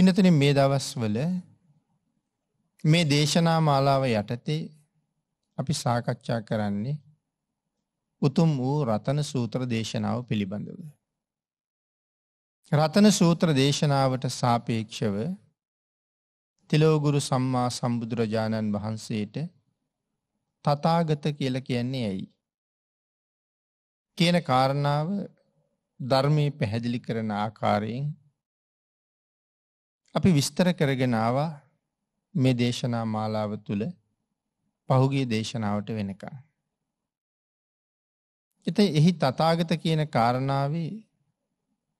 පිනතුන මේ දවස්වල මේ දේශනා මාලාව යටතේ අපි සාකච්ඡා කරන්නේ උතුම් වූ රතන සූත්‍ර දේශනාව පිළිබඳව. රතන සූත්‍ර දේශනාවට සාපේක්ෂව තිලෝගුරු සම්මා සම්බුදුරජාණන් වහන්සේට තථාගත කියලා කියන්නේ ඇයි? කියන කාරණාව ධර්මයේ පැහැදිලි කරන ආකාරයෙන් අපි විස්තර කරගෙන ආවා මේ දේශනා මාලාව තුළ පහුගිය දේශනාවට වෙනකන්. ඉතින් එහි තථාගත කියන කාරණාවේ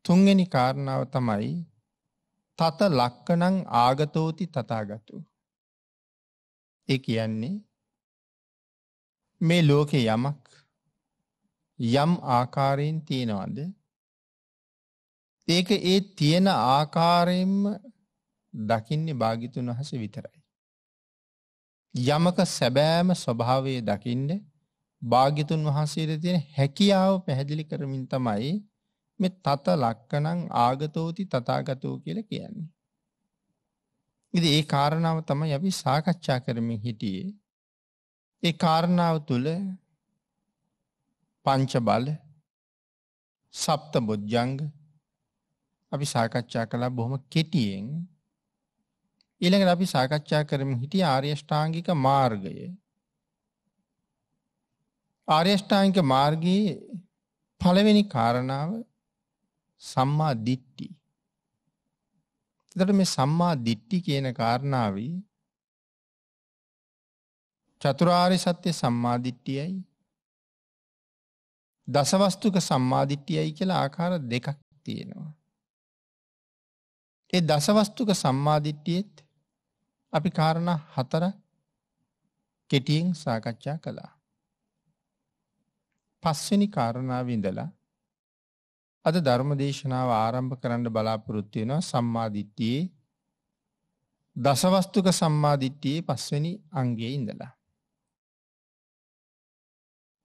තුන්වෙනි කාරණාව තමයි තත ලක්කනං ආගතෝති තථාගතෝ. ඒ කියන්නේ මේ ලෝකේ යමක් යම් ආකාරයෙන් තියෙනවද ඒක ඒ තියෙන ආකාරයෙන්ම දකින්නේ භාගිතුන් වහස විතරයි. යමක සැබෑම ස්වභාවය දකිින්ඩ භාගිතුන් වහන්සේද තියෙන හැකියාව පැහැදිලි කරමින් තමයි මේ තත ලක්කනං ආගතෝති තතාගතෝ කියල කියන්නේ. ඉති ඒ කාරණාව තමයි අපි සාකච්ඡා කරමින් හිටියේ. ඒ කාරණාව තුළ පංච බල සප්ත බොජ්ජංග අපි සාකච්ඡා කලා බොහොම කෙටියෙන් ඊළඟට අපි සාකච්ඡා කරමින් හිටිය ආර්ය ෂ්ටාංගික මාර්ගය. ආර්ය ෂ්ටාංගික මාර්ගයේ පළවෙනි කාරණාව සම්මා දිට්ඨි. එතකොට මේ සම්මා දිට්ඨි කියන කාරණාවේ චතුරාර්ය සත්‍ය සම්මා දිට්ඨියයි දසවස්තුක සම්මාදිට්ඨියයි කියලා ආකාර දෙකක් තියෙනවා. ඒ දසවස්තුක සම්මාදිට්ඨියෙත් අපි කාරණා හතර කෙටියෙන් සාකච්ඡා කළා. පස්වෙනි කාරණාව ඉඳලා අද ධර්ම දේශනාව ආරම්භ කරන්න බලාපොරොත්තු වෙනවා සම්මාදිට්ඨියේ දසවස්තුක සම්මාදිට්ඨියේ පස්වෙනි අංගයේ ඉඳලා.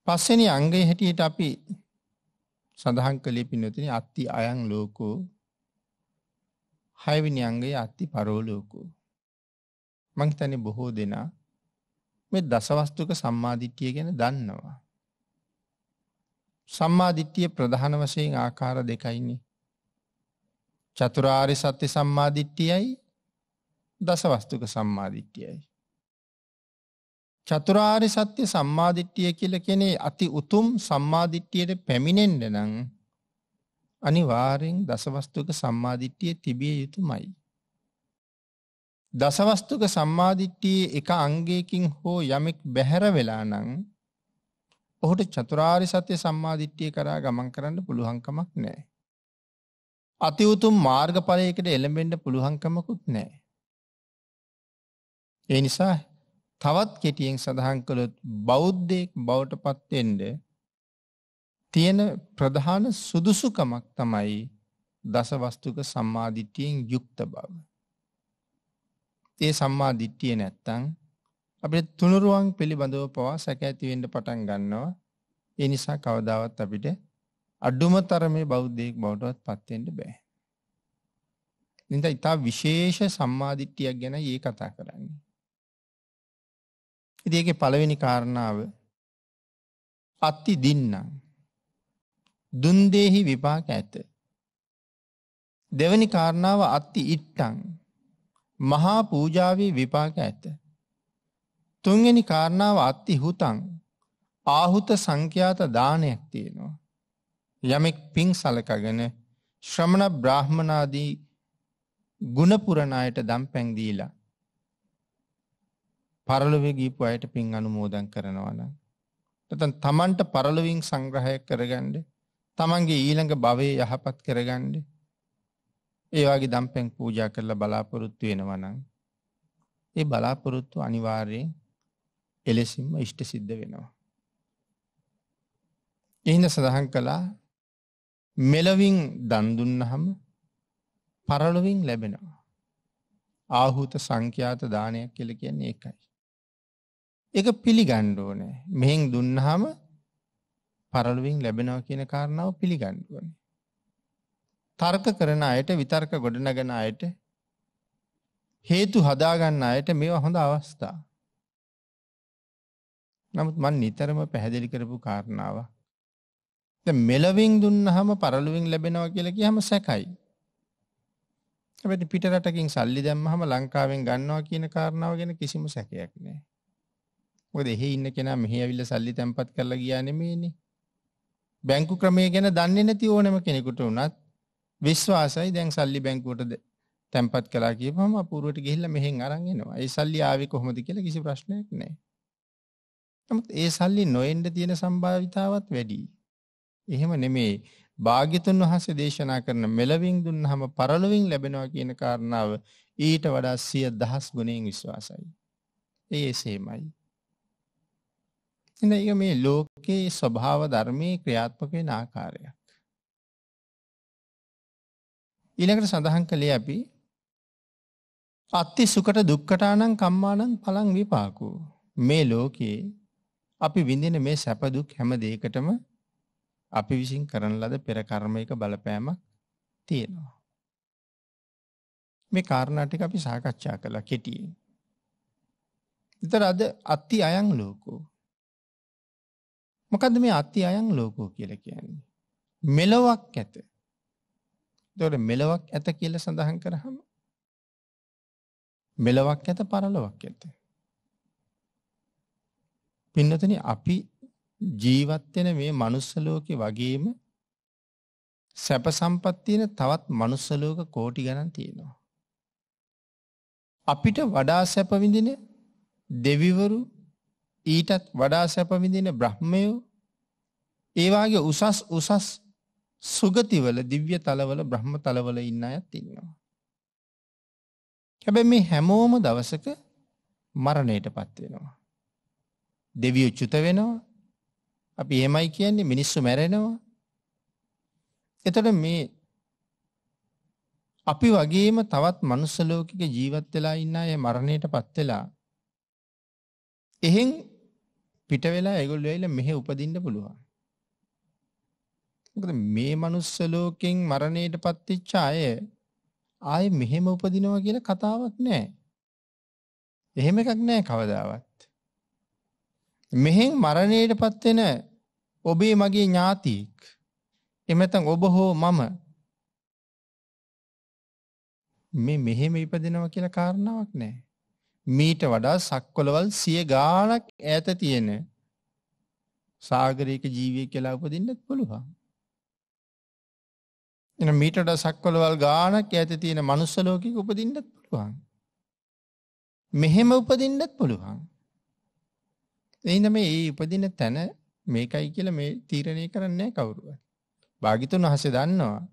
පස්වෙනි අංගයේ හැටියට අපි සඳහන් කළේ පින්නතුනි අත්ති අයං ලෝකෝ හයවෙනි අංගයේ අත්ති පරෝ ලෝකෝ මං හිතන්නේ බොහෝ දෙනා මේ දසවස්තුක සම්මාධිට්ඨිය ගැන දන්නවා. සම්මාධිට්ඨිය ප්‍රධාන වශයෙන් ආකාර දෙකයිනි. චතුරාරි සත්‍ය සම්මාධිට්ඨියයි දසවස්තුක සම්මාධිට්ඨියයි. චතුරාරි සත්‍ය සම්මාධිට්ඨිය කියල කෙනේ අති උතුම් සම්මාධිට්ඨියයට පැමිණෙන්ඩ නං අනිවාරෙන් දසවස්තුක සම්මාධිට්ඨිය තිබිය යුතුමයි. දසවස්තුක සම්මාදිට්ඨියේ එක අංගයකින් හෝ යමෙක් බැහැර වෙලා නම් ඔහුට චතුරාර්ය සත්‍ය සම්මාදිට්ඨිය කරා ගමන් කරන්න පුළුවන්කමක් නැහැ. අති උතුම් මාර්ගඵලයකට එළඹෙන්න පුළුවන්කමකුත් නැහැ. ඒ නිසා තවත් කෙටියෙන් සඳහන් කළොත් බෞද්ධයෙක් බවට පත් වෙන්න තියෙන ප්‍රධාන සුදුසුකමක් තමයි දසවස්තුක සම්මාදිට්ඨියෙන් යුක්ත බව. ඒ සම්මා දිට්ඨිය නැත්තම් අපිට තුනුරුවන් පිළිබඳව පවා සැක ඇති වෙන්න පටන් ගන්නවා. ඒ නිසා කවදාවත් අපිට අඩුම තරමේ බෞද්ධයෙක් බවටවත් පත් වෙන්න බෑ. ඉතින් ඉතා විශේෂ සම්මා දිට්ඨියක් ගැන ඊ කතා කරන්නේ. ඉතින් ඒකේ පළවෙනි කාරණාව අත්ති දින්නම් දුන් දෙහි විපාක ඇත. දෙවැනි කාරණාව අත්ති ඉට්ටං මහා පූජාවේ විපාක ඇත. තුන්ගනි කාරණාව අත්ති හුතන් ආහුත සංඛ්‍යාත දානයක් තියෙනවා. යමෙක් පින් සලකගෙන ශ්‍රමණ බ්‍රාහ්මණාදී ගුණපුරණයට දම් පැන්දීලා. පරලොවගීපු අයට පින් අනුමෝදන් කරනවන. තතන් තමන්ට පරලොවින් සංග්‍රහයක් කරගණ්ඩ තමන්ගේ ඊළඟ භවය යහපත් කරගණ්ඩේ ඒ වගේ දම්පැන් පූජා කරලා බලාපොරොත්තු වෙනවා නම් ඒ බලාපොරොත්තු අනිවාර්යෙන් එලෙසින්ම ඉෂ්ට සිද්ධ වෙනවා. එහිඳ සඳහන් කළා මෙලවින් දන් දුන්නහම පරලොවින් ලැබෙනවා. ආහූත සංඛ්‍යාත දානයක් කියලා කියන්නේ ඒකයි. ඒක පිළිගන්න ඕනේ. මෙහෙන් දුන්නාම පරලොවින් ලැබෙනවා කියන කාරණාව පිළිගන්න ඕනේ. තර්ක කරන අයට විතර්ක ගොඩනගන අයට හේතු හදාගන්න අයට මේවා හොඳ අවස්ථා. නමුත් මන් නිතරම පැහැදිලි කරපු කාරණාව. මෙලවින් දුන්නහම පරලුවින් ලැබෙනවා කියලා කියහම සැකයි. හැබැයි පිටරටකින් සල්ලි දැම්මහම ලංකාවෙන් ගන්නවා කියන කාරණාව ගැන කිසිම සැකයක් නැහැ. මොකද එහි ඉන්න කෙනා මෙහි ඇවිල්ලා සල්ලි තැම්පත් කරලා ගියා නෙමෙයිනේ. බැංකු ක්‍රමය ගැන දන්නේ නැති ඕනම කෙනෙකුට උනත් විශ්වාසයි දැන් සල්ලි බැංකුවට තැන්පත් කළා කියපම අපූර්වට ගිහිල්ලා මෙහෙන් අරන් එනවා. ඒ සල්ලි ආවේ කොහොමද කියලා කිසි ප්‍රශ්නයක් නැහැ. නමුත් ඒ සල්ලි නොඑන්න තියෙන සම්භාවිතාවත් වැඩි. එහෙම නෙමේ භාග්‍යතුන් වහන්සේ දේශනා කරන මෙලවින් දුන්නහම පරලොවින් ලැබෙනවා කියන කාරණාව ඊට වඩා සිය දහස් ගුණයෙන් විශ්වාසයි. ඒ එසේමයි. ඉතින් ඒක මේ ලෝකේ ස්වභාව ධර්මයේ ක්‍රියාත්මක වෙන ආකාරයක්. ඊළඟට සඳහන් කළේ අපි අත්ති සුකට දුක්කටානං කම්මානං පලං විපාකු මේ ලෝකයේ අපි විඳින මේ සැපදුක් හැම දෙයකටම අපි විසින් කරන ලද පෙරකර්මයක බලපෑමක් තියෙනවා. මේ කාරණාටික අපි සාකච්ඡා කළා කෙටියෙන්. ඉතර අද අත්ති අයං ලෝකෝ. මොකද මේ අත්ති අයං ලෝකෝ කියල කියන්නේ. මෙලොවක් ඇත. එතකොට මෙලොවක් ඇත කියලා සඳහන් කරාම මෙලොවක් ඇත පරලොවක් ඇත. පින්නතනි අපි ජීවත් වෙන මේ manuss ලෝකේ වගේම සැප සම්පත් තියෙන තවත් manuss ලෝක කෝටි ගණන් තියෙනවා. අපිට වඩා සැප විඳින දෙවිවරු ඊටත් වඩා සැප විඳින බ්‍රහ්මයෝ ඒ වාගේ උසස් උසස් සුගතිවල දිව්‍ය තලවල බ්‍රහ්ම තලවල ඉන්න අයත් ඉන්නවා. හැබැ මේ හැමෝම දවසක මරණයට පත්වෙනවා. දෙවිය චුත වෙනවා අපි ඒමයි කියන්නේ මිනිස්සු මැරෙනවා. එතට මේ අපි වගේම තවත් මනුස්සලෝකික ජීවත් වෙලා ඉන්න අය මරණයට පත්වෙලා එහෙන් පිට වෙලා ඇගොල් වෙයිල මෙහෙ උපදින්න පුළුවන්. මොකද මේ manuss ලෝකෙන් මරණයටපත් වෙච්ච අය ආයේ මෙහෙම උපදිනවා කියලා කතාවක් නැහැ. එහෙම එකක් නැහැ කවදාවත්. මෙහෙන් මරණයටපත් වෙන ඔබේ මගේ ඥාතියෙක්. එමෙතන් ඔබ හෝ මම මේ මෙහෙම ඉපදෙනවා කියලා කාරණාවක් නැහැ. මීට වඩා සක්වලවල් සිය ගාණක් ඈත තියෙන සාගරයක ජීවියෙක් කියලා උපදින්නත් පුළුවන්. එන මීටට සක්වලවල් ගානක් ඇත තියෙන මනුස්සලෝකක උපදින්නත් පුළුවන්. මෙහෙම උපදින්නත් පුළුවන්. එයින මේ ඒ උපදින තැන මේකයි කියල මේ තීරණය කරන්නේ කවුරුව. භාගිතුන් හස දන්නවා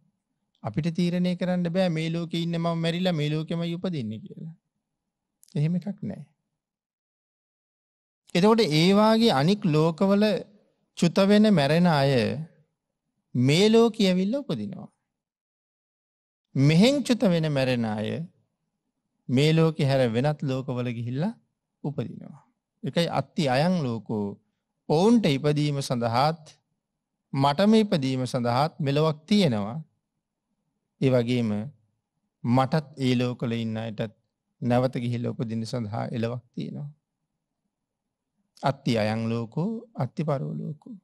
අපිට තීරණය කරන්න බෑ මේ ලෝක ඉන්න ම මැරිලා මේ ලෝකෙම යුපදින්න කියලා. එහෙම එකක් නෑ. එතකොට ඒවාගේ අනික් ලෝකවල චුතවෙන මැරෙන අය මේ ලෝක ඇවිල්ල උපදිනවා. මෙහෙන්චුත වෙන මැරෙන අය මේ ලෝකෙ හැර වෙනත් ලෝකවල ගිහිල්ලා උපදිනවා. එකයි අත්ති අයං ලෝකෝ ඔවුන්ට ඉපදීම සඳහාත් මටම ඉපදීම සඳහාත් මෙලොවක් තියෙනවා. ඒ වගේම මටත් ඒ ලෝකල ඉන්න අයටත් නැවත ගිහිල්ල උපදින සඳහා එලවක් තියෙනවා. අත්ති අයං ලෝකෝ අත්ති පරෝලෝකෝ.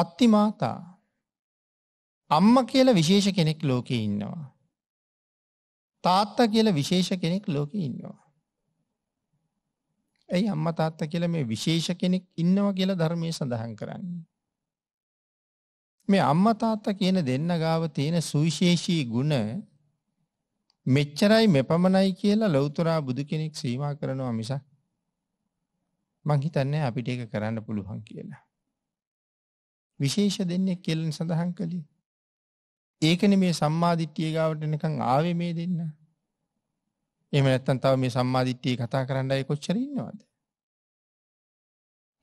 අත්ති මාතා අම්ම කියලා විශේෂ කෙනෙක් ලෝකෙ ඉන්නවා. තාත්තා කියලා විශේෂ කෙනෙක් ලෝකෙ ඉන්නවා. ඇයි අම්ම තාත්ත කියලා මේ විශේෂ කෙනෙක් ඉන්නවා කියලා ධර්මයේ සඳහන් කරන්නේ. මේ අම්මා තාත්තා කියන දෙන්න ගාව තියෙන සුවිශේෂී ගුණ මෙච්චරයි මෙපමණයි කියලා ලෞතරා බුදු කෙනෙක් සීමා කරනවා මිස මං හිතන්නේ අපිට ඒක කරන්න පුළුවන් කියලා. විශේෂ දෙන්නේ කියලා සඳහන් කළේ ඒකනේ මේ සම්මාදිට්ඨිය ගාවට නිකන් ආවේ මේ දෙන්න. එහෙම නැත්නම් තව මේ සම්මාදිට්ඨිය කතා කරන්නයි කොච්චර ඉන්නවද?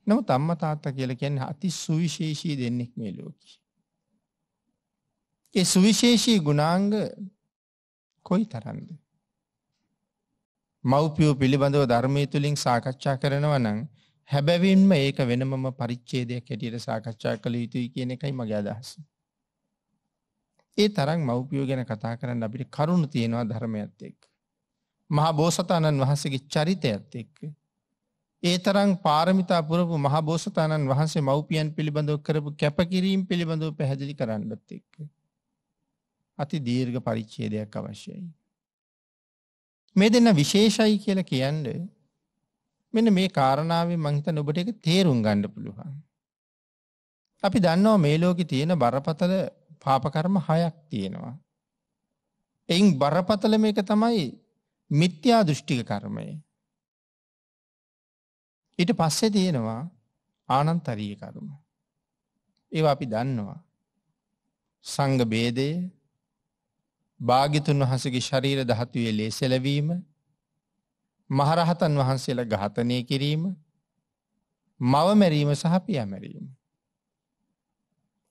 නමුත් අම්මා තාත්තා කියලා කියන්නේ අති සුවිශේෂී දෙන්නෙක් මේ ලෝකේ. ඒ සුවිශේෂී ගුණාංග කොයි තරම්ද? මව්පියෝ පිළිබඳව ධර්මයේ තුලින් සාකච්ඡා කරනවා නම් හැබැවින්ම ඒක වෙනමම පරිච්ඡේදයක් හැටියට සාකච්ඡා කළ යුතුයි කියන එකයි මගේ අදහස. ඒ තරම් මව්පියෝ ගැන කතා කරන්න අපිට කරුණු තියෙනවා ධර්මයත් එක්ක. මහා බෝසතාණන් වහන්සේගේ චරිතයත් එක්ක. ඒ තරම් පාරමිතා පුරපු මහා බෝසතාණන් වහන්සේ මව්පියන් පිළිබඳව කරපු කැපකිරීම පිළිබඳව පැහැදිලි කරන්නත් එක්ක. අති දීර්ඝ පරිච්ඡේදයක් අවශ්‍යයි. මේ දෙන්න විශේෂයි කියලා කියන්නේ මෙන්න මේ කාරණාවෙන් මං හිතන ඔබට ඒක තේරුම් ගන්න පුළුවන්. අපි දන්නවා මේ ලෝකේ තියෙන බරපතල පාප කර්ම 6ක් තියෙනවා. එයින් බරපතල මේක තමයි මිත්‍යා දෘෂ්ටික කර්මය. ඊට පස්සේ තියෙනවා ආනන්තරීය කර්ම. ඒවා අපි දන්නවා. සංඝ ભેදය, භාග්‍යතුන් වහන්සේගේ ශරීර ධාතුවේ ලේසලවීම, මහරහතන් වහන්සේලා ඝාතනය කිරීම, මව මැරීම සහ පියා මැරීම.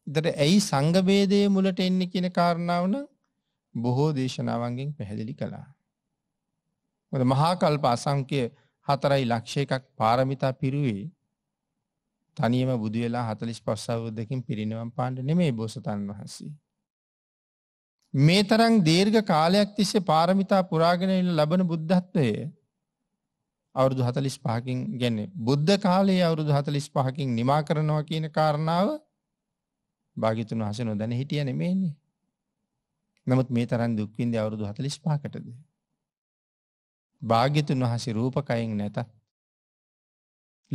ඉතින් ඇයි සංඝ ભેදයේ මුලට එන්නේ කියන කාරණාව නම් බොහෝ දේශනාවන්ගෙන් පැහැදිලි කළා. මොකද මහා කල්ප අසංඛ්‍ය 4 ලක්ෂයකක් පාරමිතා පිරුවේ තනියම බුදු වෙලා 45 අවුරුද්දකින් පිරිනිවන් පාන්න නෙමෙයි බෝසතන් වහන්සේ. මේ තරම් දීර්ඝ කාලයක් තිස්සේ පාරමිතා පුරාගෙන ලබන බුද්ධත්වය අවුරුදු 45කින් කියන්නේ බුද්ධ කාලයේ අවුරුදු 45කින් නිමා කරනවා කියන කාරණාව භාග්‍යතුන් වහන්සේ නොදැන හිටිය නෙමෙයිනේ. නමුත් මේ තරම් දුක් විඳි අවුරුදු 45කටද? භාග්‍යතුන් වහන්සේ රූපකයෙන් නැතත්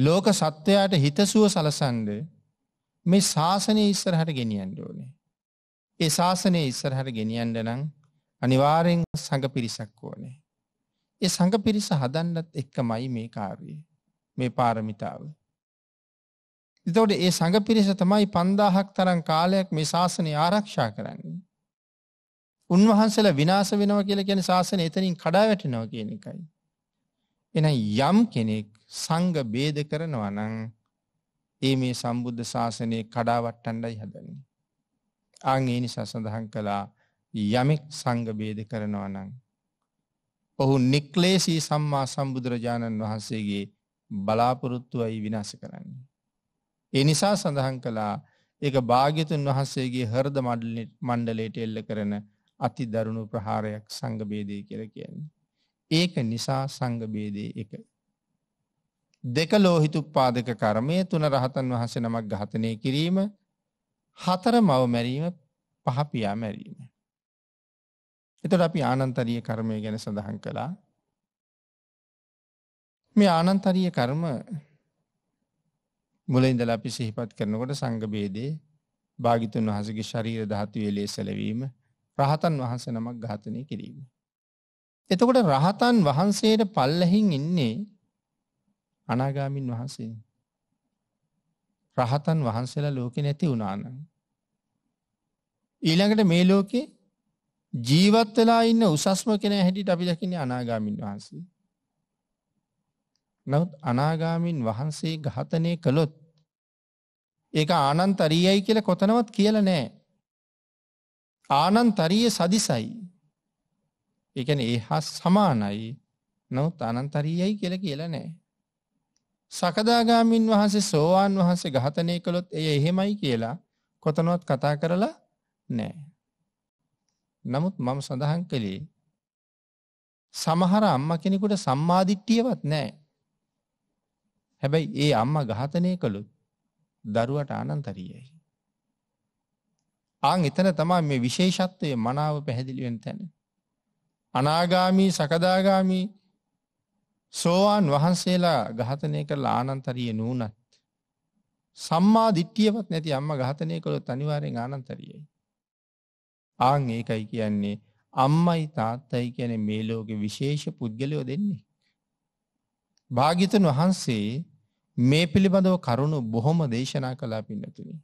ලෝක සත්වයාට හිතසුව සලසන්ඩ මේ ශාසනය ඉස්සරහට ගෙනියන්න ඕනේ. ඒ ශාසනය ඉස්සරහට ගෙනියන්න නම් අනිවාරයෙන් සඟ පිරිසක් ඕනේ. ඒ සඟ පිරිස හදන්නත් එක්කමයි මේ කාර්යය. මේ පාරමිතාව. එතකොට ඒ සඟ පිරිස තමයි 5000ක් තරම් කාලයක් මේ ශාසනය ආරක්ෂා කරන්නේ. උන්වහන්සේලා විනාශ වෙනවා කියලා කියන්නේ ශාසනය එතනින් කඩා වැටෙනවා කියන එකයි. එහෙනම් යම් කෙනෙක් සංඝ ભેද කරනවා නම් ඒ මේ සම්බුද්ධ ශාසනය කඩා වට්ටන්නයි හදන්නේ. ආන් ඒ නිසා සඳහන් කළා යමෙක් සංඝ ભેද කරනවා නම් ඔහු නික්ලේශී සම්මා සම්බුදුරජාණන් වහන්සේගේ බලාපොරොත්තුවයි විනාශ කරන්නේ. ඒ නිසා සඳහන් කළා ඒක භාග්‍යතුන් වහන්සේගේ හර්ද මණ්ඩලයට එල්ල කරන අති දරුණු ප්‍රහාරයක් සංගබේදය කර කියන්නේ. ඒක නිසා සංගබේදය එක. දෙක ලෝහිතුපාදක කර්මය තුන රහතන් වහස නමක් ඝාතනය කිරීම හතර මව මැරීම පහපියා මැරීම. එතට අපි ආනන්තරිය කර්මය ගැන සඳහන් කළා. මේ ආනන්තරිය කර්ම මුලින්දලා අපි සිහිපත් කරනකොට සංඝ භේදයේ භාග්‍යතුන් වහන්සේගේ ශරීර ධාතුවේ ලේසලවීම රහතන් වහන්සේ නමක් ඝාතනය කිරීම. එතකොට රහතන් වහන්සේට පල්ලෙහින් ඉන්නේ අනාගාමින් වහන්සේ. රහතන් වහන්සේලා ලෝකේ නැති වුණා නම් ඊළඟට මේ ලෝකේ ජීවත් වෙලා ඉන්න උසස්ම කෙනා හැටියට අපි දකින්නේ අනාගාමින් වහන්සේ. නමුත් අනාගාමින් වහන්සේ ඝාතනය කළොත් ඒක ආනන්තරීයයි කියලා කොතනවත් කියලා නෑ. ආනන්තරීය සදිසයි. ඒ කියන්නේ ඒ හා සමානයි. නමුත් ආනන්තරීයයි කියලා කියලා නෑ. සකදාගාමින් වහන්සේ සෝවාන් වහන්සේ ඝාතනය කළොත් එය එහෙමයි කියලා කොතනවත් කතා කරලා නෑ. නමුත් මම සඳහන් කළේ සමහර අම්ම කෙනෙකුට සම්මාධිට්ටියවත් නෑ. හැබැයි ඒ අම්ම ඝාතනය කළුත් දරුවට අනන්තරීයයි. ආං එතන තමා මේ විශේෂත්වය මනාව පැහැදිලිවෙන් තැන. අනාගාමී සකදාගාමී සෝවාන් වහන්සේලා ගහතනය කළ ආනන්තරිය නූනත්. සම්මා දිට්ටියවත් නැති අම්ම ගහතනය කළොත් අනිවාරෙන් ආනන්තරියයි. ආං ඒකයි කියන්නේ අම්මයි තාත්තයි කියන මේ ලෝකෙ විශේෂ පුද්ගලයෝ දෙන්නේ. භාගිතන් වහන්සේ මේ පිළිබඳව කරුණු බොහොම දේශනා කලා පින්නතුනි.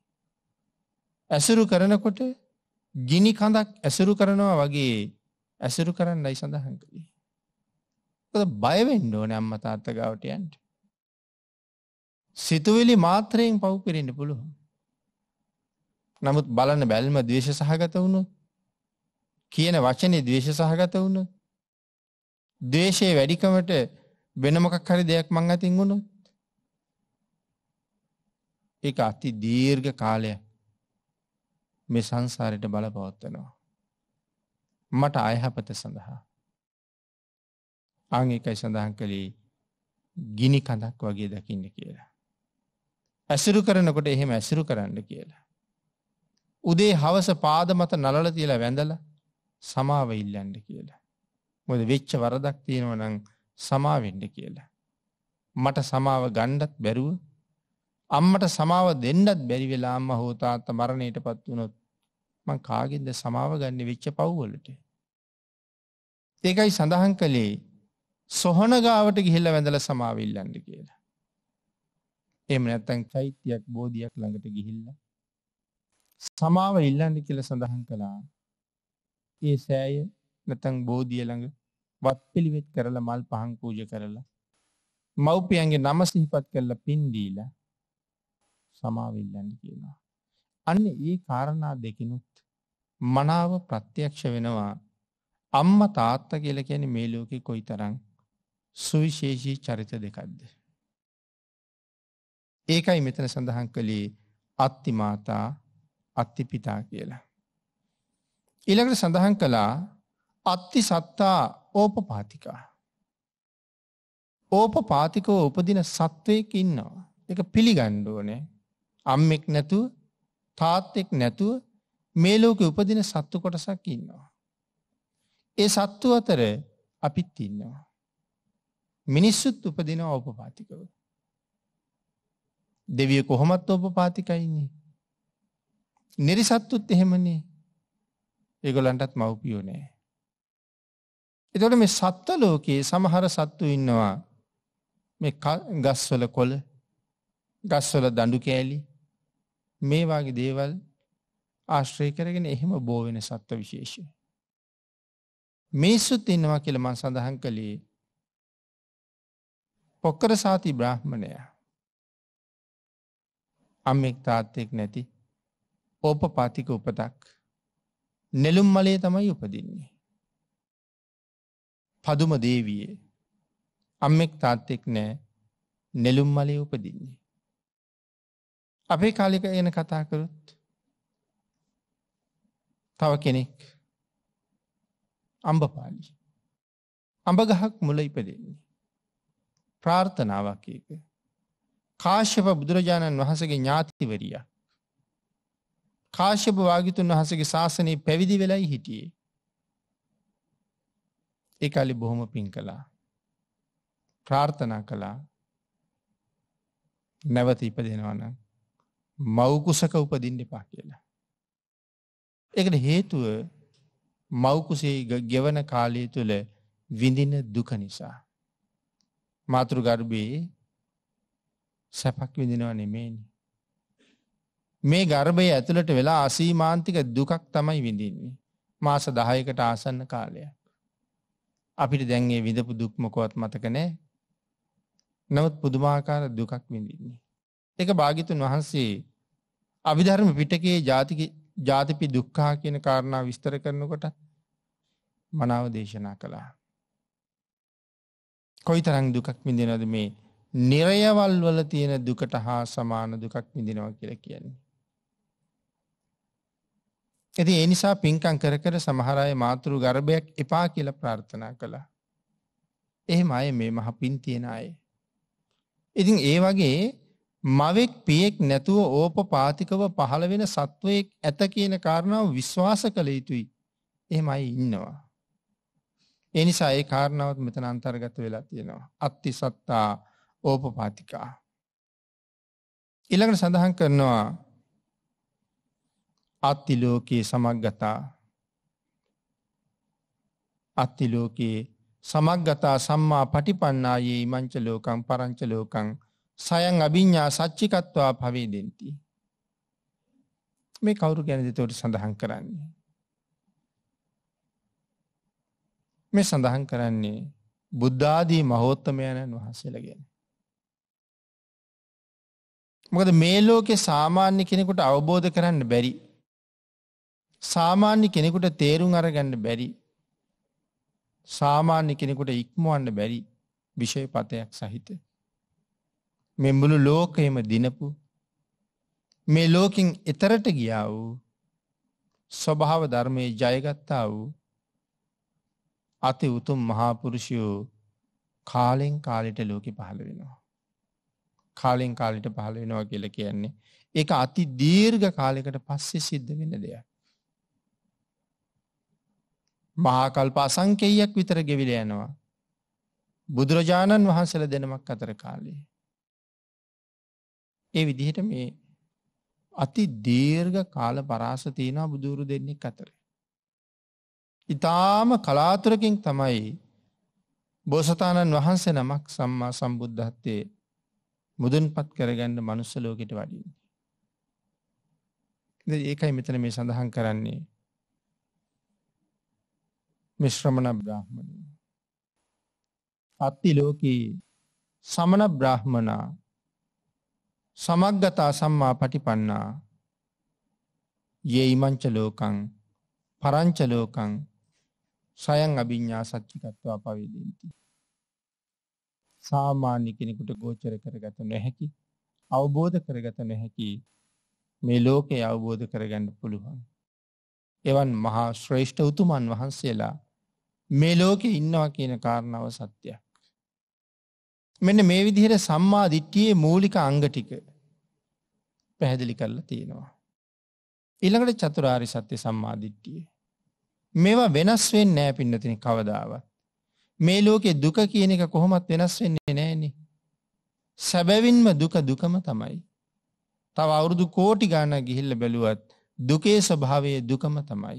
ඇසුරු කරනකොට ගිනි කඳක් ඇසුරු කරනවා වගේ ඇසුරු කරන්නයි සඳහන් කළේ. බයවෙන්න ඕන අම්ම තාත්ත ගාවට යන්ට. සිතුවිලි මාත්‍රයෙන් පව් පිරෙන්න්න පුළුවන්. නමුත් බලන බැල්ම දවේශ සහගත වුණු කියන වචනේ දවේශ සහගත වුණු දේශයේ වැඩිකමට වෙනමකක් හරි දෙයක් මං අතින් වුණු එක අති දීර්ඝ කාලයක් මේ සංසාරයට බලපවත්වනවා. මට අයහපත සඳහා. අං එකයි සඳහන් කළේ ගිනි කඳක් වගේ දකින්න කියලා. ඇසුරු කරනකොට එහෙම ඇසුරු කරන්න කියලා. උදේ හවස පාද මත නලල තියලා වැඳල සමාව ඉල්ලන්ඩ කියලා. මොද වෙච්ච වරදක් තියෙනව නම් සමාවෙන්ඩ කියලා. මට සමාව ගණ්ඩත් බැරුව අම්මට සමාව දෙන්නත් බැරි වෙලා අම්ම හෝතාත්ත මරණයට පත් වුණොත් මං කාගෙන්ද සමාව ගන්න වෙච්ච පව්වලට. ඒකයි සඳහන් කළේ සොහන ගාවට ගිහිල්ල වැඳල සමාවිල්ලන්න කියලා. එම නැත්තැන් චෛත්‍යයක් බෝධියක් ළඟට ගිහිල්ල. සමාව ඉල්ලන්න කියල සඳහන් කළා ඒ සෑය නැතැන් බෝධිය ළඟ වත් පිළිවෙත් කරලා මල් පහන් පූජ කරලා මව්පියන්ගේ නම සිහිපත් කරලා පින්දීලා සමාවිල්ලන්න කියනවා. අන්න ඒ කාරණා දෙකිනුත් මනාව ප්‍රත්‍යක්ෂ වෙනවා අම්ම තාත්ත කියල කියන මේ ලෝකෙ කොයි තරං සුවිශේෂී චරිත දෙකක්ද. ඒකයි මෙතන සඳහන් කළේ අත්තිමාතා අත්තිපිතා කියලා. ඉළඟට සඳහන් කළා අත්ති සත්තා ඕපපාතිකා. ඕපපාතිකෝ උපදින සත්වයක ඉන්නවා. එක පිළිගණ්ඩුවනේ අම්මෙක් නැතුව තාත්තෙක් නැතුව මේ ලෝක උපදින සත්තු කොටසක් ඉන්නවා. ඒ සත්තු අතර අපිත් ඉන්නවා. මිනිස්සුත් උපදිනවා ඔපපාතිකව. දෙවිය කොහොමත් ඔපපාතිකයින්නේ. නිරිසත්තුත් එහෙමනේ ඒගොලන්ටත් මව්පියෝ නෑ. එතොට මේ සත්ත ලෝකයේ සමහර සත්තු ඉන්නවා මේ ගස්වල කොල ගස්වල දඩු කෑලි මේ වගේ දේවල් ආශ්‍රය කරගෙන එහෙම බෝ වෙන සත්ව විශේෂය. මිනිස්සුත් ඉන්නවා කියලා මම සඳහන් කළේ පොක්කර සාති බ්‍රාහ්මණයා. අම්මෙක් තාත්තෙක් නැති ඕපපාතික උපතක් නෙළුම් මලේ තමයි උපදින්නේ. පදුම දේවියේ අම්මෙක් තාත්තෙක් නෑ නෙළුම් මලේ උපදින්නේ. අපේ කාලික එන කතා කරොත් තව කෙනෙක් අම්බපාලි අඹගහක් මුල ඉපදෙන්නේ ප්‍රාර්ථනාවක් ඒක කාශ්‍යප බුදුරජාණන් වහසගේ ඥාතිවරිය කාශ්‍යප වාගිතුන් වහසගේ ශාසනයේ පැවිදි වෙලයි හිටියේ ඒ අලි බොහොම පින් කළා ප්‍රාර්ථනා කළා නැවත ඉපදෙනවනම් මවකුසක උපදින්න එපා කියලා. එකට හේතුව මවකුසේ ගෙවන කාලය තුළ විඳින දුක නිසා. මාතෘ ගර්භයේ සැපක් විඳිනව නෙමේනි. මේ ගර්භය ඇතුළට වෙලා අසීමාන්තික දුකක් තමයි විඳින්නේ. මාස දහයකට ආසන්න කාලයක්. අපිට දැන්ගේ විඳපු දුක්මකොවත් මතකනෑ නවත් පුදුමාකාර දුකක් විඳින්නේ. එක භාගිතුන් වහන්සේ අභිධර්ම පිටකයේ ජාතික ජාතිපි දුක්කා කියන කාරණා විස්තර කරනකොට මනාව දේශනා කළා. කොයි තරං දුකක් මිදිනද මේ නිරයවල් වල තියෙන දුකට හා සමාන දුකක් මිදිනව කියල කියන්නේ. ඇති ඒ නිසා පින්කං කර කර සමහරය මාතරු ගර්භයක් එපා කියල ප්‍රාර්ථනා කළා. එහෙම අය මේ මහ පින් තියෙන අය. ඉතින් ඒ වගේ මවෙක් පියෙක් නැතුව ඕපපාතිකව පහළ වෙන සත්වයෙක් ඇත කියන කාරණාව විශ්වාස කළ යුතුයි. එහෙමයි ඉන්නවා. ඒ නිසා ඒ කාරණාවත් මෙතන අන්තර්ගත වෙලා තියෙනවා. අත්ති සත්තා ඕපපාතිකා. ඊළඟට සඳහන් කරනවා අත්ති ලෝකයේ සමග්ගතා අත්ති ලෝකයේ සමග්ගතා සම්මා පටිපන්නායේ මංච ලෝකං පරංච ලෝකං සයන් අභිඤ්ඥා සච්චිකත්වා පවේදෙන්ති. මේ කවුරු ගැනද තෝට සඳහන් කරන්නේ. මේ සඳහන් කරන්නේ බුද්ධාදී මහෝත්තමයණන් වහන්සේලගෙන. මොකද මේ ලෝකෙ සාමාන්‍ය කෙනෙකුට අවබෝධ කරන්න බැරි. සාමාන්‍ය කෙනෙකුට තේරුම් අරගන්න බැරි. සාමාන්‍ය කෙනෙකුට ඉක්මුවන්න බැරි විෂය පතයක් සහිතය. මේ මුළු ලෝකයම දිනපු මේ ලෝකින් එතරට ගියා වූ ස්වභාව ධර්මයේ ජයගත්තා වූ අති උතුම් මහාපුරුෂයෝ කාලෙන් කාලෙට ලෝකෙ පහළ වෙනවා. කාලෙන් කාලෙට පහළ වෙනවා කියල කියන්නේ. ඒක අති දීර්ඝ කාලෙකට පස්සේ සිද්ධ වෙන දෙයක්. මහාකල්ප අසංකෙයක් විතර ගෙවිල යනවා. බුදුරජාණන් වහන්සල දෙනමක් අතර කාලේ. ඒ විදිහට මේ අති දීර්ඝ කාල පරාස තියෙනවා බුදුරු දෙන්නෙක් අතර. ඉතාම කලාතුරකින් තමයි බෝසතාණන් වහන්සේ නමක් සම්මා සම්බුද්ධත්තේ මුදුන්පත් කරගන්න මනුස්සලෝකෙට වඩින්නේ. ඒකයි මෙතන මේ සඳහන් කරන්නේ. මිශ්‍රමණ බ්‍රාහ්මණ. අත්ති ලෝකී සමන බ්‍රාහ්මණා සමක්ගතා සම්මා පටිපන්නා යේයිමංච ලෝකං පරංච ලෝකං සයන් අභිඤ්ඥා සච්චිකත්වා පවිදීති. සාමාන්‍ය කෙනෙකුට ගෝචර කරගත නොහැකි අවබෝධ කරගත නොහැකි මේ ලෝකයේ අවබෝධ කරගන්න පුළුවන්. එවන් මහා ශ්‍රේෂ්ඨ උතුමන් වහන්සේලා මේ ලෝකෙ ඉන්නවා කියන කාරණාව සත්‍යයක්. මෙන්න මේ විදිහට සම්මා දිට්ඨියේ මූලික අංග ටික පැහැදිලි කරලා තියෙනවා. ඊළඟට චතුරාරි සත්‍ය සම්මා දිට්ඨිය. මේවා වෙනස් වෙන්නේ නැහැ පින්නතින කවදාවත්. මේ ලෝකේ දුක කියන එක කොහොමත් වෙනස් වෙන්නේ නැහෙනේ. සැබවින්ම දුක දුකම තමයි. තව අවුරුදු කෝටි ගාණක් ගිහිල්ලා බැලුවත් දුකේ ස්වභාවය දුකම තමයි.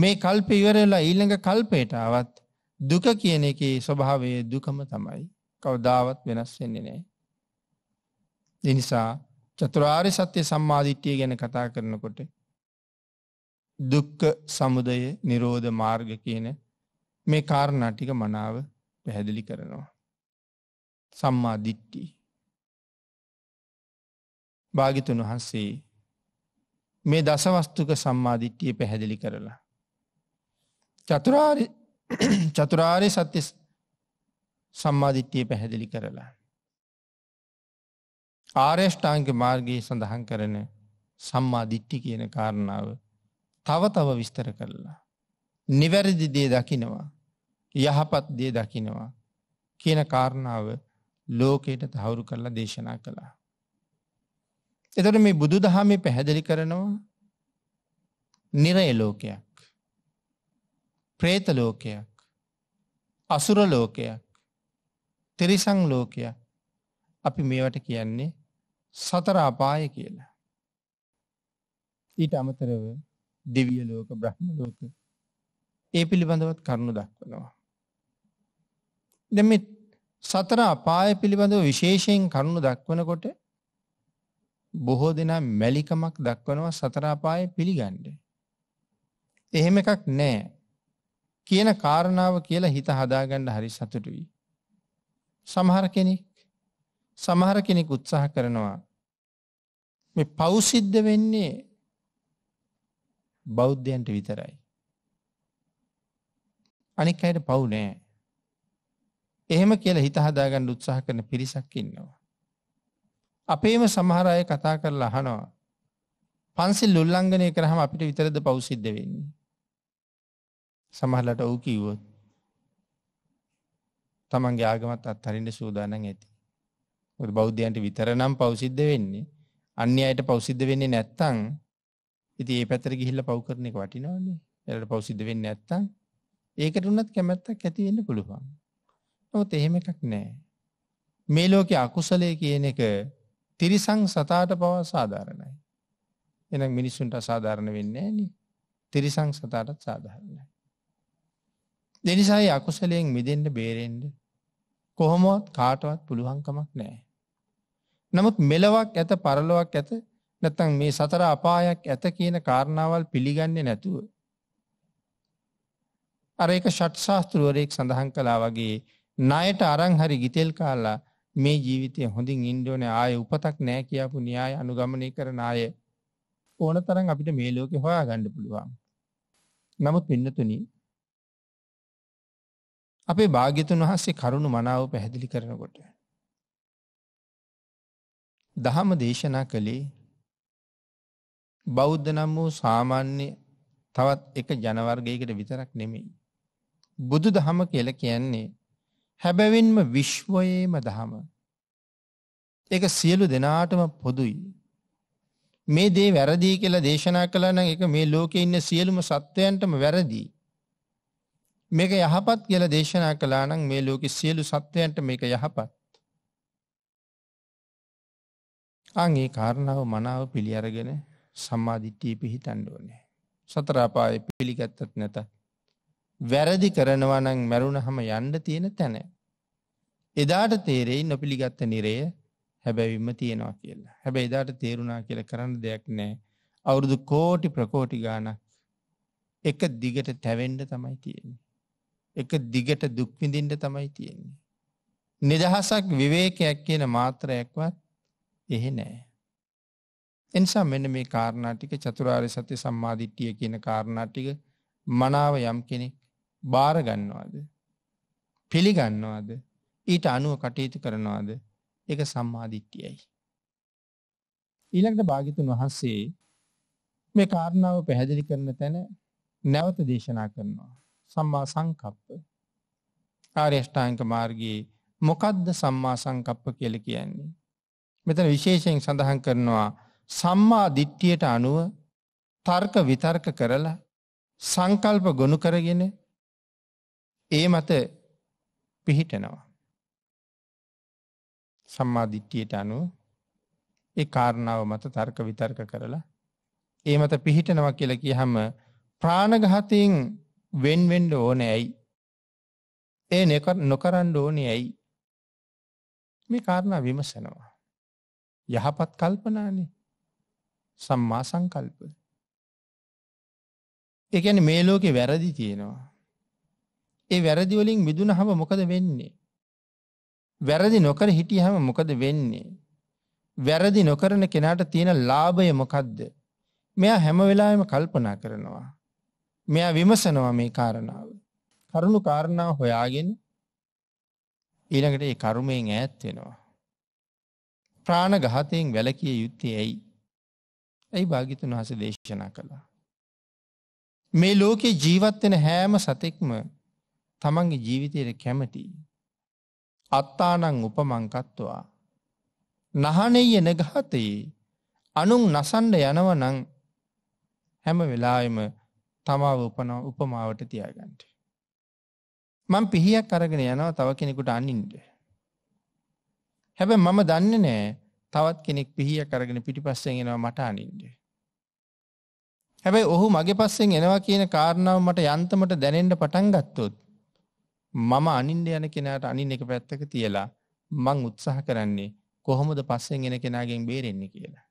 මේ කල්ප ඉවරලා ඊළඟ කල්පයට ආවත් දුක කියන එකේ ස්වභාවයේ දුකම තමයි කවදාවත් වෙනස් වෙන්නේ නෑ. එනිසා චතුරාර්ය සත්‍යය සම්මාධිට්්‍යය ගැන කතා කරනකොට දුක්ක සමුදය නිරෝධ මාර්ග කියන මේ කාරණාටික මනාව පැහැදිලි කරනවා. සම්මා දිට්ටි. භාගිතුන් වහන්සේ මේ දසවස්තුක සම්මාධිට්ටිය පැහැදිලි කරලා. චතුරාරි චතුරාර්ය සත්‍ය සම්මාධිත්‍යය පැහැදිලි කරලා. ආර්යෂ්ඨාංක මාර්ගයේ සඳහන් කරන සම්මාධිට්ටි කියන කාරණාව තව තව විස්තර කරලා. නිවැරදි දේ දකිනවා යහපත් දේ දකිනවා කියන කාරණාව ලෝකයට තහවුරු කරලා දේශනා කළා. එතට මේ බුදු දහමේ පැහැදිලි කරනවා නිරය ලෝකයක්. ප්‍රේත ලෝකයක් අසුර ලෝකයක් තිරිසං ලෝකයක් අපි මේවට කියන්නේ සතර අපාය කියලා. ඊට අමතරව දෙවිය ලෝක බ්‍රහ්ම ලෝක ඒ පිළිබඳවත් කරුණු දක්වනවා. දැන් මේ සතර අපාය පිළිබඳව විශේෂයෙන් කරුණු දක්වනකොට බොහෝ දෙනා මැලිකමක් දක්වනවා සතර අපාය පිළිගන්නේ. එහෙම එකක් නැහැ. කියන කාරණාව කියලා හිත හදාගන්න හරි සතුටුයි. සමහර කෙනෙක් සමහර කෙනෙක් උත්සාහ කරනවා මේ පෞසිද්ධ වෙන්නේ බෞද්ධයන්ට විතරයි. අනික් අයට පවු නෑ. එහෙම කියලා හිත හදාගන්න උත්සාහ කරන පිරිසක් ඉන්නවා. අපේම සමහර අය කතා කරලා අහනවා. පන්සිල් උල්ලංඝනය කරාම අපිට විතරද පෞසිද්ධ වෙන්නේ? සමහලට ඔවු කිව්වොත් තමන්ගේ ආගමත් අත්හරින්ට සූදානන් ඇති. බෞද්ධයන්ට විතර නම් පෞසිද්ධ වෙන්නේ අන්‍ය අයට පෞසිද්ධ වෙන්නේ නැත්තං ඉති ඒ පැතර ගිහිල්ල පවකරණය වටිනවන්නේ එලට පෞසිද්ධ වෙන්න ඇත්තං ඒකට උන්නත් කැමැත්තක් ඇතිවෙන්න පුළුවන්. නොත් එහෙම එකක් නෑ. මේ ලෝක අකුසලය කියන එක තිරිසං සතාට පවා සාධාරණයි. එනම් මිනිස්සුන්ට සාධාරණ වෙන්නේ නි තිරිසං සතාටත් සාධාරණයි. දෙනිසායි අකුසලයෙන් මිදෙන්ට බේරෙන්ඩ කොහොමොත් කාටවත් පුළුවන්කමක් නෑ. නමුත් මෙලවක් ඇත පරලොවක් ඇත නැතන් මේ සතර අපායක් ඇත කියන කාරණාවල් පිළිගන්නේ නැතුව. අරඒක ෂට්ශාස්තෘුවරයෙක් සඳහන් කලා වගේ නයට අරං හරි ගිතෙල් කාලා මේ ජීවිතය හොඳින් ඉන්ඩෝන ආය උපතක් නෑ කියපු න්‍යාය අනුගමනය කරන අය ඕන තරන් අපිට මේ ලෝකෙ හොයා ගණ්ඩ පුළුවන්. නමුත් පින්නතුනී අපේ භාග්‍යතුන් වහන්සේ කරුණු මනාව පැහැදිලි කරනකොට. දහම දේශනා කළේ බෞද්ධ නම් වූ සාමාන්‍ය තවත් එක ජනවර්ගයකට විතරක් නෙමෙයි. බුදු දහම කියල කියන්නේ හැබැවින්ම විශ්වයේම දහම. එක සියලු දෙනාටම පොදුයි. මේ දේ වැරදිී කියලා දේශනා කළන එක මේ ලෝකෙ ඉන්න සියලුම සත්වයන්ටම වැරදිී. මේක යහපත් කියලා දේශනා කළා නම් මේ ලෝකෙ සියලු සත්වයන්ට මේක යහපත්. අන් ඒ කාරණාව මනාව පිළි අරගෙන සම්මාදිට්ඨිය පිහිටන්න ඕනේ. සතර අපායේ පිළිගත්තත් නැත. වැරදි කරනවා නම් මරුණහම යන්න තියෙන තැන. එදාට තේරෙයි නොපිළිගත්ත නිරය හැබැවිම තියෙනවා කියලා. හැබැයි එදාට තේරුණා කියලා කරන්න දෙයක් නැහැ. අවුරුදු කෝටි ප්‍රකෝටි ගාණක් එක දිගට තැවෙන්න තමයි තියෙන්නේ. එක දිගට දුක් විඳින්න තමයි තියෙන්නේ. නිදහසක් විවේකයක් කියන මාත්‍රයක්වත් එහෙ නෑ. එනිසා මෙන්න මේ කාරණා ටික චතුරාර්ය සත්‍ය සම්මාදිට්ඨිය කියන කාරණා ටික මනාව යම් කෙනෙක් බාර ගන්නවද? පිළිගන්නවද? ඊට අනුව කටයුතු කරනවද? ඒක සම්මාදිට්ඨියයි. ඊළඟට භාග්‍යතුන් වහන්සේ මේ කාරණාව පැහැදිලි කරන තැන නැවත දේශනා කරනවා. සම්මා සංකප්ප ආර්යෂ්ඨාංක මාර්ගයේ මොකද්ද සම්මා සංකප්ප කියල කියන්නේ. මෙතන විශේෂයෙන් සඳහන් කරනවා සම්මා දිට්ටියට අනුව තර්ක විතර්ක කරලා සංකල්ප ගොුණු කරගෙන ඒ මත පිහිටනවා. සම්මා දිට්ටියට අනුව ඒ කාරණාව මත තර්ක විතර්ක කරලා ඒ මත පිහිටනවා කියල කියහම ප්‍රාණගහතයෙන් වෙන් වෙන්න ඕනේ ඇයි? ඒ නොකරන්න ඕනේ ඇයි? මේ කාරණා විමසනවා. යහපත් කල්පනානේ. සම්මා සංකල්ප. ඒ කියන්නේ මේ ලෝකේ වැරදි තියෙනවා. ඒ වැරදි වලින් මිදුණහම මොකද වෙන්නේ? වැරදි නොකර හිටියහම මොකද වෙන්නේ? වැරදි නොකරන කෙනාට තියෙන ලාභය මොකද්ද? මෙයා හැම වෙලාවෙම කල්පනා කරනවා. මෙයා විමසනවා මේ කාරණාව. කරුණු කාරණා හොයාගෙන ඊළඟට ඒ කර්මයෙන් ඈත් වෙනවා. ප්‍රාණඝාතයෙන් වැළකිය යුත්තේ ඇයි? ඇයි භාග්‍යතුන් වහන්සේ දේශනා කළා? මේ ලෝකේ ජීවත් වෙන හැම සතෙක්ම තමන්ගේ ජීවිතයට කැමති. අත්තානං උපමංකත්වා. නහනෙය නඝාතේ අනුන් නසන්න යනවනම් හැම වෙලාවෙම තමාව උපන උපමාවට තියාගන්ට. මං පිහියක් අරගෙන යනවා තව කෙනෙකුට අනින්ට. හැබැ මම දන්න නෑ තවත් කෙනෙක් පිහිය කරගෙන පිටිපස්සෙන් එෙනවා මට අනින්ට. හැබැයි ඔහු මගේ පස්සෙන් එනවා කියන කාරණාව මට යන්තමට දැනෙන්ට පටන් ගත්තොත් මම අනින්ඩ යන කෙනට අනින් එක පැත්තක තියලා මං උත්සාහ කරන්නේ කොහොමද පස්සෙන් එෙන කෙනගෙන් බේරෙන්නේ කියලා.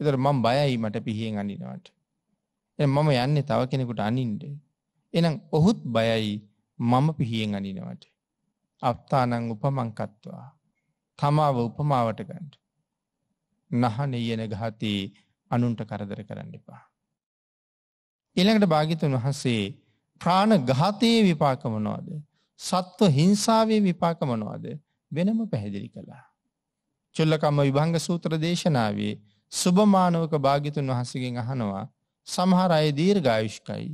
එතර මං බයයි මට පිහියෙන් අනිනවට. දැන් මම යන්නේ තව කෙනෙකුට අනින්න. එහෙනම් ඔහුත් බයයි මම පිහියෙන් අනිනවට. අප්තානං උපමංකත්වා. තමාව උපමාවට ගන්න. නහනෙයන ගහතේ අනුන්ට කරදර කරන්න එපා. ඊළඟට භාගිතුන් වහන්සේ ප්‍රාණ ගාතයේ විපාක මොනවද? සත්ව හිංසාවේ විපාක මොනවද? වෙනම පැහැදිලි කළා. චුල්ලකම්ම විභංග සූත්‍ර දේශනාවේ සුභමානවක භාගිතුන් වහන්සේගෙන් අහනවා සමහර අය දීර්ඝායුෂ්කයි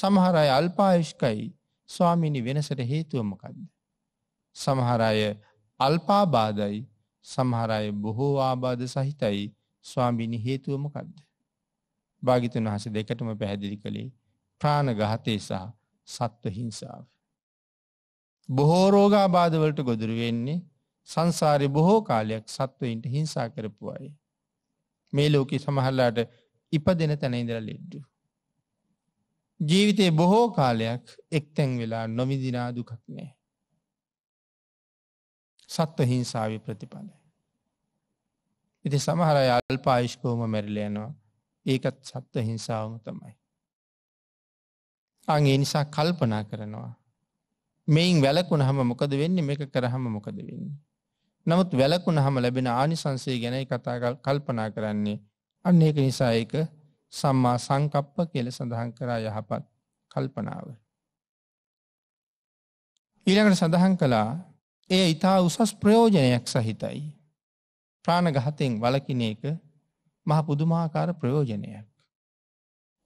සමහර අය අල්පායුෂ්කයි ස්වාමිනි වෙනසට හේතුවමකක්ද. සමහර අය අල්පාබාධයි සමහර අය බොහෝ ආබාධ සහිතයි ස්වාමිනි හේතුවමකක්ද. භාගිතන් වහස දෙකටම පැහැදිලි කළේ ප්‍රාණ ගහතේ සහ සත්ව හිංසාාව. බොහෝ රෝගාබාධවලට ගොදුරු වෙන්නේ සංසාරය බොහෝ කාලයක් සත්වයින්ට හිංසා කරපු අය. මේ ලෝකෙ සමහල්ලාට ඉපදෙන තැන ඉඳලා ලෙඩ්ඩු. ජීවිතයේ බොහෝ කාලයක් එක්තැන් වෙලා නොවිදිනා දුකක් නෑ. සත්ව හිංසාවි ප්‍රතිඵලය. ඉති සමහර අල්පායිෂ්කෝම මැරිලයනවා ඒකත් සත්ව හිංසාවම තමයි. අගේ නිසා කල්පනා කරනවා. මෙයින් වැලකුණ හම මොකද වෙන්න මේක කරහම මොකද වෙන්නේ. නමුත් වැලකුණ හම ලැබෙන ආනිසන්සේ ගැනයි කතාගල් කල්පනා කරන්නේ අන්න ඒක නිසා ඒක සම්මා සංකප්ප කියල සඳහන් කරා යහපත් කල්පනාව. ඊළඟට සඳහන් කළා එය ඉතා උසස් ප්‍රයෝජනයක් සහිතයි. ප්‍රාණගහතෙන් වලකින එක මහ පුදුමාකාර ප්‍රයෝජනයක්.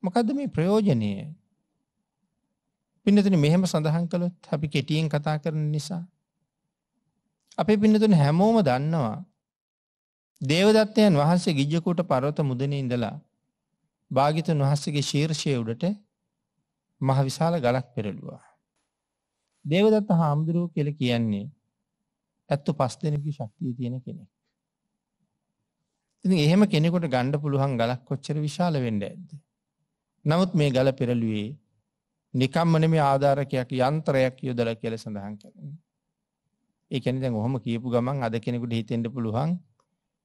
මොකදද මේ ප්‍රයෝජනය පින්නතුන මෙහෙම සඳහන් කළොත් අපි කෙටියෙන් කතා කරන නිසා. අපේ පින්නතුන හැමෝම දන්නවා දේවදත්තයන් වහන්සේ ගිජ්ජකූට පරවත මුදන ඉඳලා භාගිතන් වහන්සගේ ශීර්ෂය උඩට මහවිශාල ගලක් පෙරළුවා. දේවදත්ත හාමුදුරුව කෙළ කියන්නේ ඇත්තු පස් දෙනකි ශක්තිය තියෙන කෙනෙක්. ඉති එහෙම කෙනෙකොට ගණ්ඩ පුළුවන් ගලක් කොච්චර විශාල වෙන්ඩ ඇද. නමුත් මේ ගල පෙරළුවේ නිකම්මන මේ ආධාරකයක් යන්තරයක් යොදල කියල සඳහන් කරන. ඒකැනි දැන් ඔහොම කියපු ගමන් අද කෙනෙකුට හිතෙන්ට පුළුවන්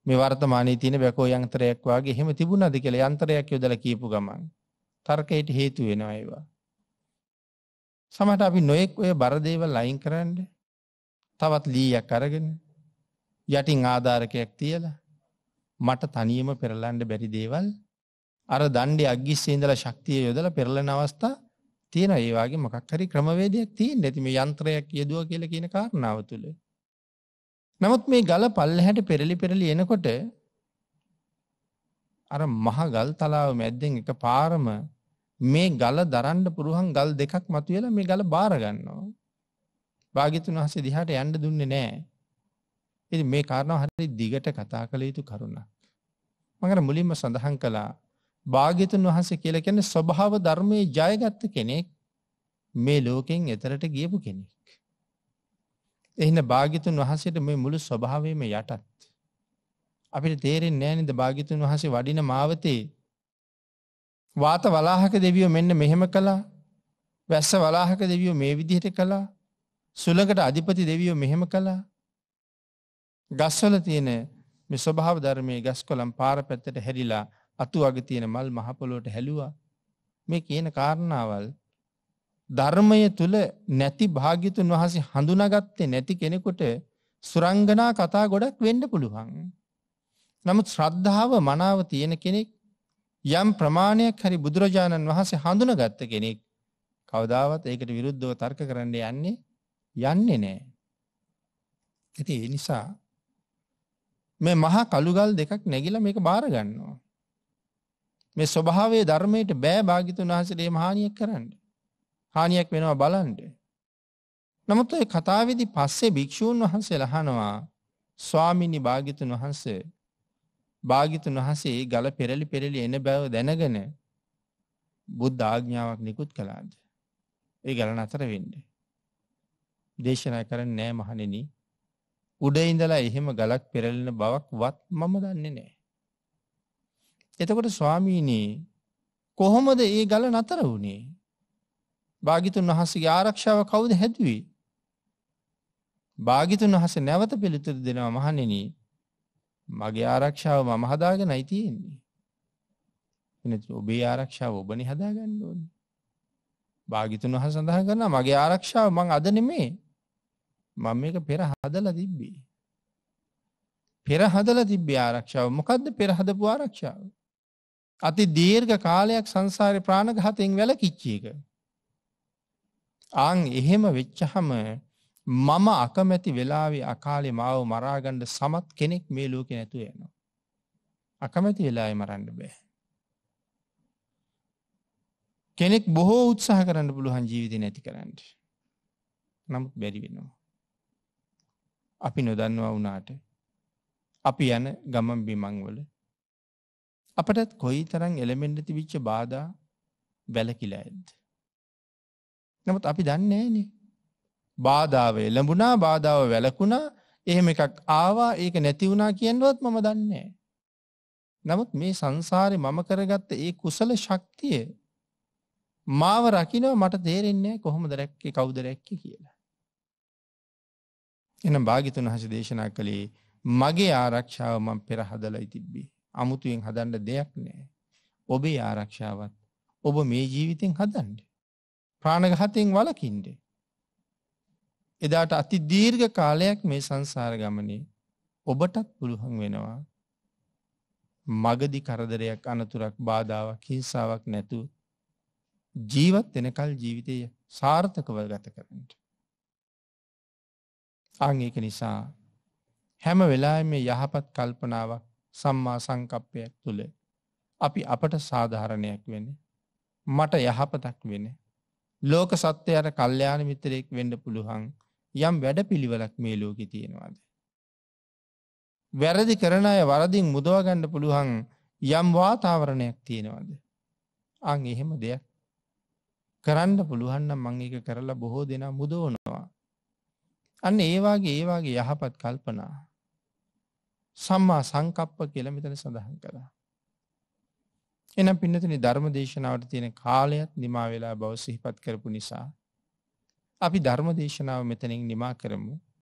මේ වර්තමානයේ තියෙන බැකෝ යන්ත්‍රයක් වාගේ එහෙම තිබුණාද කියලා යන්ත්‍රයක් යොදලා කියපු ගමන් තර්කයට හේතු වෙනවා ඒවා. සමහරට අපි නොඑක් ඔය බර දේවල් ලයින් කරන්න තවත් ලීයක් අරගෙන යටින් ආධාරකයක් තියලා මට තනියම පෙරලන්න බැරි දේවල් අර දණ්ඩේ අග්ගිස්සේ ඉඳලා ශක්තිය යොදලා පෙරලන අවස්ථා තියෙනවා. ඒ වගේ මොකක් හරි ක්‍රමවේදයක් තියෙන. ඇති මේ යන්ත්‍රයක් යදුවා කියලා කියන කාරණාව තුළ. නමුත් මේ ගල පල්ලහැට පෙරලි පෙරලි එනකොට අර මහ ගල් තලාව මැද්දෙන් එක පාරම මේ ගල දරන්න පුරුවන් ගල් දෙකක් මතුවෙලා මේ ගල බාරගන්නවා. භාගිතුන් වහසේ දිහාට යන්න දුන්නේ නෑ. ඉති මේ කාරණාව හරි දිගට කතා කළ යුතු කරුණක්. මඟර මුලින්ම සඳහන් කළා භාගිතුන් වහන්සේ කියල කෙන ස්වභාව ධර්මය ජයගත්ත කෙනෙක් මේ ලෝකෙන් එතරට ගියපු කෙනෙක්. එහින භාගිතුන් වහසට මේ මුළු ස්වභාවයම යටත්. අපිට තේරෙන් නෑනිද භාගිතුන් වහසේ වඩින මාවතේ වාත වලාහක දෙවියෝ මෙන්න මෙහෙම කළා වැස්ස වලාහක දෙවියෝ මේ විදිහට කළා සුළකට අධිපති දෙවියෝ මෙහෙම කළා ගස්වල තියෙන මේ ස්වභාව ධර්මයේ ගස් කොළම් පාර පැත්තට හැරිලා අතු අග තියෙන මල් මහපොලොට හැලුවා මේ කියන කාරණාවල් ධර්මය තුල නැති භාග්‍යතුන් වහන්සේ හඳුනාගත්තේ නැති කෙනෙකුට සුරංගනා කතා ගොඩක් වෙන්න පුළුවන්. නමුත් ශ්‍රද්ධාව මනාව තියෙන කෙනෙක් යම් ප්‍රමාණයක් හරි බුදුරජාණන් වහන්සේ හඳුනගත්ත කෙනෙක් කවදාවත් ඒකට විරුද්ධව තර්ක කරන්න යන්නේ යන්නේ නෑ. ඇති ඒ නිසා මේ මහා කළුගල් දෙකක් නැගිලා මේක බාරගන්නවා. මේ ස්වභාවයේ ධර්මයට බෑ භාගිතුන් වහන්සේ මේ මහානියක් කරන්නේ. හානියක් වෙනවා බලන්ට. නමුත් ඔය කතාවෙදි පස්සේ භික්‍ෂූන් වහන්සේ ලහනවා ස්වාමිණි භාගිතුන් වහන්සේ භාගිතුන් වහසේ ගල පෙරලි පෙරලි එන බැව දැනගෙන බුද්ධ ආග්ඥාවක් නිකුත් කලාද. ඒ ගල අතර වෙන්න. දේශනා කරන නෑ මහනෙන උඩ ඉඳලා එහෙම ගලක් පෙරලෙන බවක් වත් මම දන්නේ නෑ. එතකොට ස්වාමීනී කොහොමද ඒ ගල නතර වුණේ භාගිතුන් වහසගේ ආරක්ෂාව කවුද හැදුවී. භාගිතුන් වහස නැවත පිළිතුර දෙනවා මහනෙනී මගේ ආරක්ෂාව මම හදාගෙන අයිතියෙන්නේ. ඔබේ ආරක්ෂාව ඔබනි හදාගන්න ඕන. භාගිතුන් වහ සඳහ කරන මගේ ආරක්ෂාව මං අදනෙමේ මං මේක පෙර හදල තිබ්බේ. පෙර හදල තිබ්බේ ආරක්ෂාව මොකක්ද පෙරහදපු ආරක්ෂාව. අති දීර්ඝ කාලයක් සංසාරය ප්‍රාණගහතෙන් වැල කිච්චියක. ආං එහෙම වෙච්චහම මම අකමැති වෙලාවේ අකාලෙ මාව මරාගණ්ඩ සමත් කෙනෙක් මේ ලෝකෙ නැතු යනවා. අකමැති වෙලා මරන්න බෑ. කෙනෙක් බොහෝ උත්සාහ කරන්න පුළුවන් ජීවිත නැති කරන්න. නමුත් බැරි වෙනවා. අපි නොදන්නවා වුනාට අපි යන ගමන් බිමංවල අපටත් කොයි තරන් එළමෙන්ඩ තිවිච්ච බාධ වැලකිලා ඇද. නමුත් අපි දන්නේ නෑනේ. බාධාව එළඹුණා බාධාව වැලකුණා එහෙම එකක් ආවා ඒක නැති වුණා කියනවත් මම දන්නේ නමුත් මේ සංසාරේ මම කරගත්ත ඒ කුසල ශක්තිය මාව රකින්න මට තේරෙන්නේ කොහොමද රැක්කේ කවුද රැක්කේ කියලා. එහෙනම් භාග්‍යතුන් හස දේශනා කළේ මගේ ආරක්ෂාව මම පෙර හදලා තිබ්බේ. අමුතුවෙන් හදන්න දෙයක් නෑ. ඔබේ ආරක්ෂාවත් ඔබ මේ ජීවිතෙන් හදන්න. ප්‍රාණඝාතයෙන් වලකින්ඩ. එදාට අති දීර්ඝ කාලයක් මේ සංසාර ගමනේ ඔබටත් පුළුවන් වෙනවා මගදි කරදරයක් අනතුරක් බාධාවක් හිංසාවක් නැතු ජීවත් වෙනකල් ජීවිතය සාර්ථකව ගත කරට. අංඒක නිසා හැම වෙලා මේ යහපත් කල්පනාවක් සම්මා සංකප්පයක් තුළ අපි අපට සාධාරණයක් වෙන මට යහපතක් වෙන ලෝක සත්‍යයට කල්යාණ මිත්‍රයෙක් වෙන්න පුළුවන් යම් වැඩපිළිවෙලක් මේ ලෝකෙ තියෙනවාද. වැරදි කරන අය වරදිින් මුදවාගණ්ඩ පුළුවන් යම් වාතාවරණයක් තියෙනවාද. අං එහෙම දෙයක් කරන්න පුළුවන්න මං එක කරලා බොහෝ දෙනා මුදෝනවා. අන්න ඒවාගේ ඒවාගේ යහපත් කල්පනා. සම්මා සංකප්ප කියල මෙතන සඳහන් කළා. එනම් පින්නතන ධර්ම දේශනාවට තියෙන කාලයත් නිමා වෙලා බව සිහිපත් කරපු නිසා. අපි ධර්ම දේශනාව මෙතනින් නිමා කරමු.